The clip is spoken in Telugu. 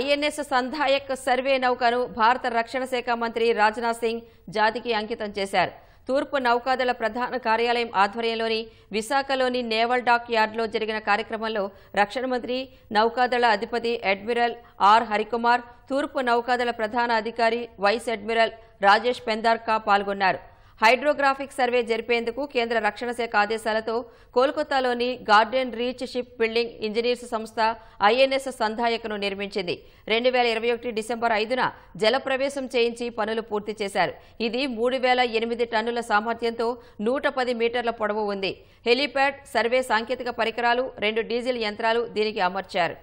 ఐఎన్ఎస్ సంధాయక్ సర్వే నౌకను భారత రక్షణ శాఖ మంత్రి రాజ్నాథ్ సింగ్ జాతికి అంకితం చేశారు తూర్పు నౌకాదళ ప్రధాన కార్యాలయం ఆధ్వర్యంలోని విశాఖలోని నేవల్ డాక్ యార్డ్లో జరిగిన కార్యక్రమంలో రక్షణ మంత్రి నౌకాదళ అధిపతి అడ్మిరల్ ఆర్ హరికుమార్ తూర్పు నౌకాదళ ప్రధాన అధికారి వైస్ అడ్మిరల్ రాజేష్ పెందార్కా పాల్గొన్నారు హైడ్రోగ్రాఫిక్ సర్వే జరిపేందుకు కేంద్ర రక్షణ శాఖ ఆదేశాలతో కోల్కతాలోని garden reach ship building engineers సంస్థ ఐఎన్ఎస్ సంధాయకను నిర్మించింది రెండు వేల ఇరవై ఒకటి డిసెంబర్ ఐదున జలప్రవేశం చేయించి పనులు పూర్తి చేశారు ఇది మూడు వేల ఎనిమిది టన్నుల సామర్థ్యంతో నూట పది మీటర్ల పొడవు ఉంది హెలీప్యాడ్ సర్వే సాంకేతిక పరికరాలు రెండు డీజిల్ యంత్రాలు దీనికి అమర్చారు